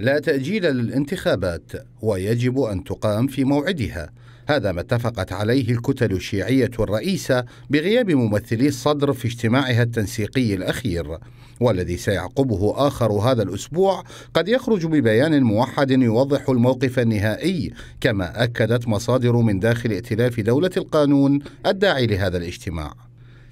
لا تأجيل للانتخابات ويجب أن تقام في موعدها هذا ما اتفقت عليه الكتل الشيعية الرئيسة بغياب ممثلي الصدر في اجتماعها التنسيقي الأخير والذي سيعقبه آخر هذا الأسبوع قد يخرج ببيان موحد يوضح الموقف النهائي كما أكدت مصادر من داخل ائتلاف دولة القانون الداعي لهذا الاجتماع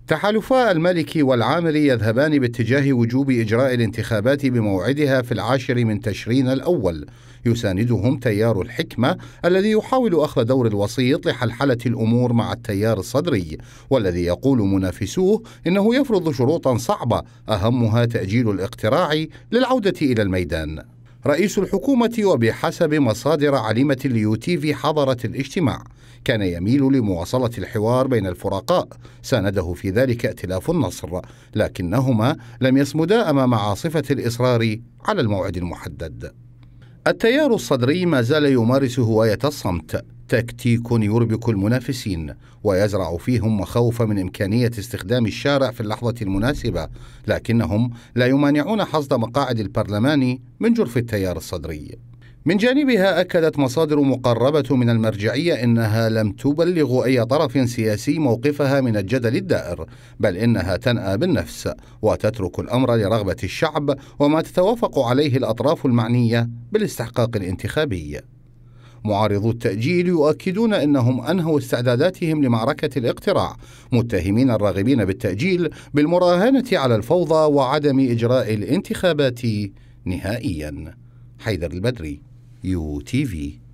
تحالفا المالكي والعامري يذهبان باتجاه وجوب إجراء الانتخابات بموعدها في العاشر من تشرين الأول يساندهم تيار الحكمة الذي يحاول أخذ دور الوسيط لحلحلة الأمور مع التيار الصدري والذي يقول منافسوه إنه يفرض شروطا صعبة أهمها تأجيل الاقتراع للعودة إلى الميدان رئيس الحكومة وبحسب مصادر عليمة اليو تي في حضرت الاجتماع كان يميل لمواصلة الحوار بين الفرقاء سانده في ذلك ائتلاف النصر لكنهما لم يصمدا أمام عاصفة الإصرار على الموعد المحدد التيار الصدري ما زال يمارس هواية الصمت تكتيك يربك المنافسين ويزرع فيهم مخاوف من إمكانية استخدام الشارع في اللحظة المناسبة لكنهم لا يمانعون حصد مقاعد البرلمان من جرف التيار الصدري من جانبها أكدت مصادر مقربة من المرجعية أنها لم تبلغ أي طرف سياسي موقفها من الجدل الدائر بل إنها تنأى بالنفس وتترك الأمر لرغبة الشعب وما تتوافق عليه الأطراف المعنية بالاستحقاق الانتخابي معارضو التأجيل يؤكدون أنهم أنهوا استعداداتهم لمعركة الاقتراع متهمين الراغبين بالتأجيل بالمراهنة على الفوضى وعدم إجراء الانتخابات نهائيا حيدر البدري يو تي في